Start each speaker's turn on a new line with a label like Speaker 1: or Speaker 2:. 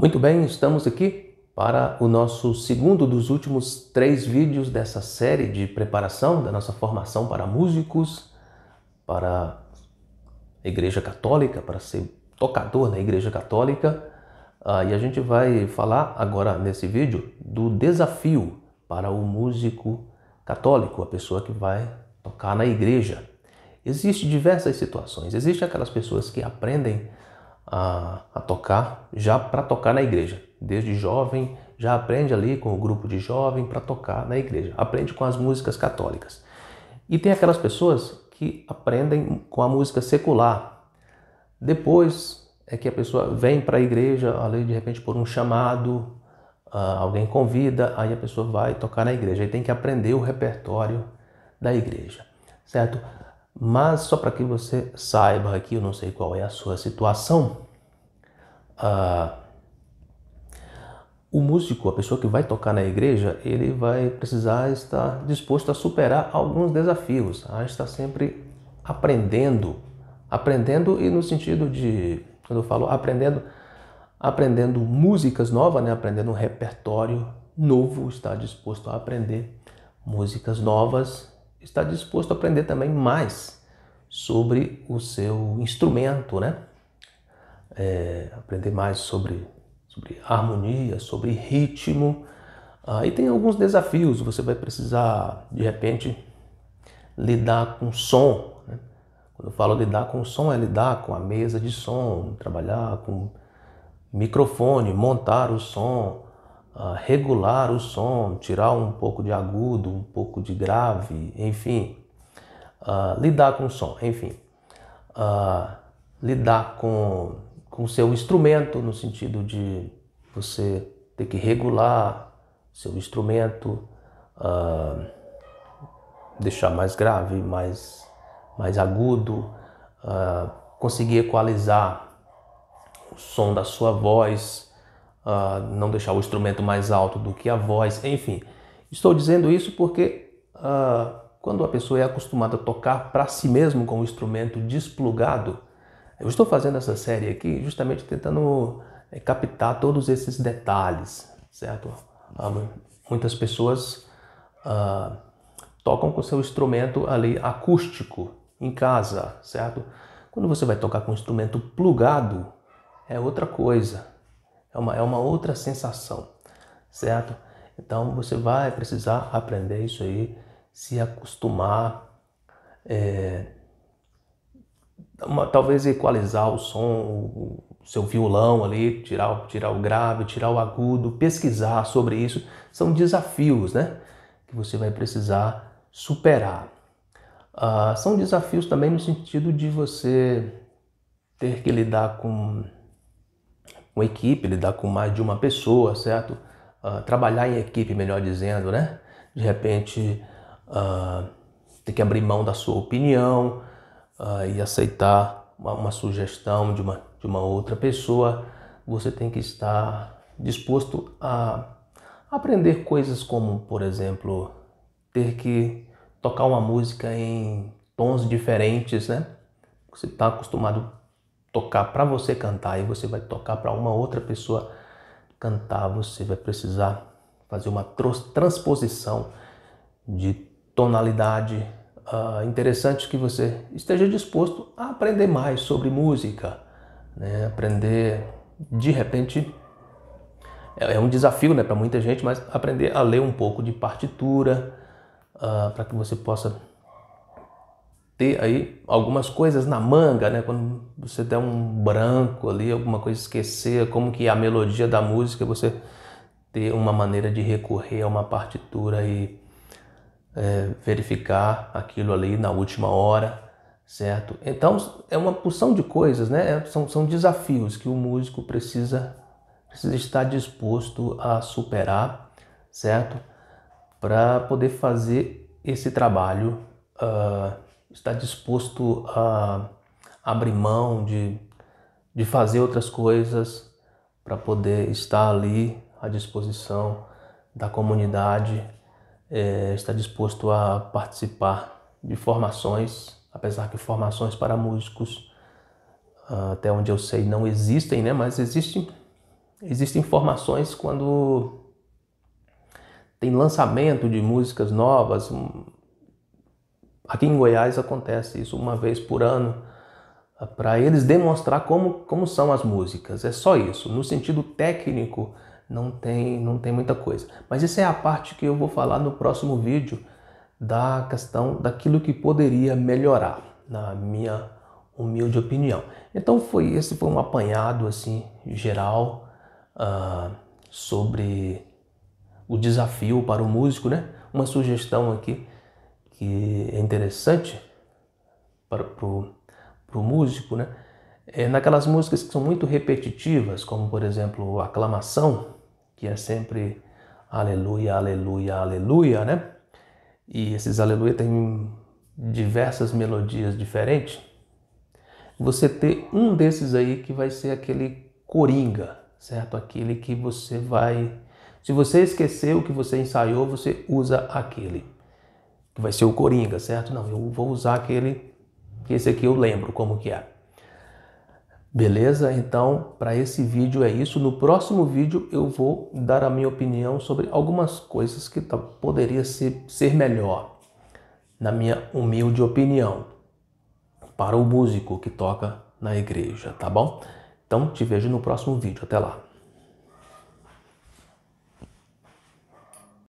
Speaker 1: Muito bem, estamos aqui para o nosso segundo dos últimos três vídeos dessa série de preparação da nossa formação para músicos, para a Igreja Católica, para ser tocador na Igreja Católica. Ah, e a gente vai falar agora nesse vídeo do desafio para o músico católico, a pessoa que vai tocar na igreja. Existem diversas situações. Existem aquelas pessoas que aprendem a, a tocar, já para tocar na igreja. Desde jovem, já aprende ali com o grupo de jovem para tocar na igreja. Aprende com as músicas católicas. E tem aquelas pessoas que aprendem com a música secular. Depois é que a pessoa vem para a igreja, ali de repente por um chamado, ah, alguém convida, aí a pessoa vai tocar na igreja. Aí tem que aprender o repertório da igreja, certo? Mas só para que você saiba aqui, eu não sei qual é a sua situação, ah, o músico, a pessoa que vai tocar na igreja, ele vai precisar estar disposto a superar alguns desafios, a estar sempre aprendendo, aprendendo e no sentido de, quando eu falo aprendendo, aprendendo músicas novas, né? aprendendo um repertório novo, está disposto a aprender músicas novas, está disposto a aprender também mais sobre o seu instrumento, né? É, aprender mais sobre, sobre harmonia, sobre ritmo. Ah, e tem alguns desafios, você vai precisar, de repente, lidar com som. Né? Quando eu falo lidar com som, é lidar com a mesa de som, trabalhar com microfone, montar o som, ah, regular o som, tirar um pouco de agudo, um pouco de grave, enfim uh, lidar com o som, enfim, uh, lidar com com seu instrumento no sentido de você ter que regular seu instrumento, uh, deixar mais grave, mais mais agudo, conseguir equalizar o som da sua voz, uh, não deixar o instrumento mais alto do que a voz, enfim. Estou dizendo isso porque uh, quando a pessoa é acostumada a tocar para si mesmo com o instrumento desplugado. Eu estou fazendo essa série aqui justamente tentando é, captar todos esses detalhes, certo? Ah, muitas pessoas uh, tocam com seu instrumento ali acústico em casa, certo? Quando você vai tocar com um instrumento plugado, é outra coisa, é uma, é uma outra sensação, certo? Então você vai precisar aprender isso aí se acostumar, é, uma, talvez equalizar o som, o, o seu violão ali, tirar, tirar o grave, tirar o agudo, pesquisar sobre isso, são desafios, né? Que você vai precisar superar. Ah, são desafios também no sentido de você ter que lidar com uma equipe, lidar com mais de uma pessoa, certo? Uh, trabalhar em equipe, melhor dizendo, né? De repente, uh, ah, ter que abrir mão da sua opinião uh, e aceitar uma, uma, sugestão de uma, de uma outra pessoa. Você tem que estar disposto a aprender coisas como, por exemplo, ter que tocar uma música em tons diferentes, né? Você está acostumado a tocar para você cantar e você vai tocar para uma outra pessoa cantar, você vai precisar fazer uma transposição de tonalidade uh, interessante que você esteja disposto a aprender mais sobre música, né? aprender de repente é, é um desafio né, para muita gente, mas aprender a ler um pouco de partitura uh, ah, para que você possa ter aí algumas coisas na manga, né? Quando você der um branco ali, alguma coisa esquecer, como que é a melodia da música, você ter uma maneira de recorrer a uma partitura e é, verificar aquilo ali na última hora, certo? Então é uma porção de coisas, né? É, são, são desafios que o músico precisa, precisa estar disposto a superar, certo? Para poder fazer esse trabalho, uh, estar disposto a abrir mão de, de fazer outras coisas para poder estar ali à disposição da comunidade é, está disposto a participar de formações, apesar que formações para músicos, ah, até onde eu sei, não existem, né? mas existem, existem formações quando tem lançamento de músicas novas. Aqui em Goiás acontece isso uma vez por ano, ah, para eles demonstrar como, como são as músicas. É só isso. No sentido técnico, não tem, não tem muita coisa. Mas essa é a parte que eu vou falar no próximo vídeo da questão daquilo que poderia melhorar, na minha humilde opinião. Então foi esse foi um apanhado assim geral uh, sobre o desafio para o músico, né? Uma sugestão aqui que é interessante para pro, pro músico, né? É naquelas músicas que são muito repetitivas, como por exemplo aclamação, que é sempre aleluia, aleluia, aleluia, né? E esses aleluia tem diversas melodias diferentes. Você ter um desses aí que vai ser aquele coringa, certo? Aquele que você vai. Se você esqueceu o que você ensaiou, você usa aquele. Que vai ser o coringa, certo? Não, eu vou usar aquele que esse aqui eu lembro como que é. Beleza? Então, para esse vídeo é isso. No próximo vídeo eu vou dar a minha opinião sobre algumas coisas que tá, poderia ser, ser melhor, na minha humilde opinião, para o músico que toca na igreja, tá bom? Então, te vejo no próximo vídeo. Até lá.